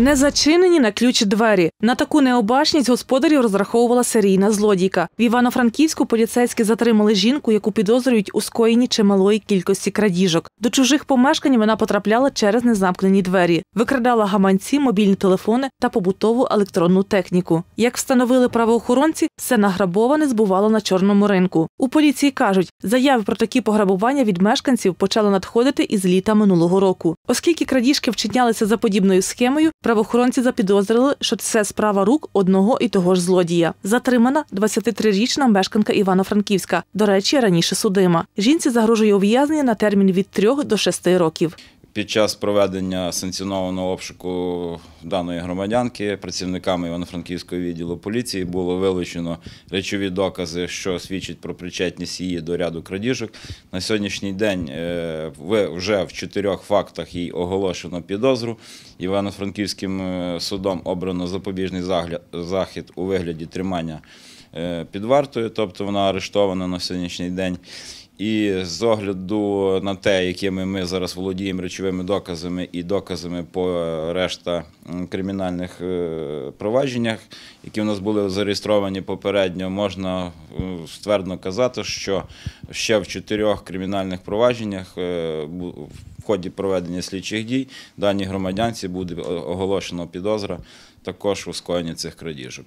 Не зачинені на ключ двері. На таку необачність господарів розраховувала серійна злодійка. В Івано-Франківську поліцейські затримали жінку, яку підозрюють у скоєнні чималої кількості крадіжок. До чужих помешкань вона потрапляла через незамкнені двері, викрадала гаманці, мобільні телефони та побутову електронну техніку. Як встановили правоохоронці, все награбоване збувало на чорному ринку. У поліції кажуть, заяви про такі пограбування від мешканців почали надходити із літа минулого року. Оскільки крадіжки вчинялися за подібною схемою. Правоохоронці запідозрили, що це справа рук одного і того ж злодія. Затримана 23-річна мешканка Івано-Франківська. До речі, раніше судима. Жінці загрожує ув'язнення на термін від 3 до 6 років. Під час проведення санкціонованого обшуку даної громадянки працівниками Івано-Франківського відділу поліції було вилучено речові докази, що свідчить про причетність її до ряду крадіжок. На сьогоднішній день е, вже в чотирьох фактах їй оголошено підозру. Івано-Франківським е, судом обрано запобіжний захід у вигляді тримання. Е, під вартою, тобто вона арештована на сьогоднішній день, і з огляду на те, якими ми зараз володіємо речовими доказами і доказами по е, решта кримінальних е, провадженнях, які в нас були зареєстровані попередньо, можна е, ствердно казати, що ще в чотирьох кримінальних провадженнях в ході проведення слідчих дій дані громадянці буде оголошено підозра також у скоєнні цих крадіжок.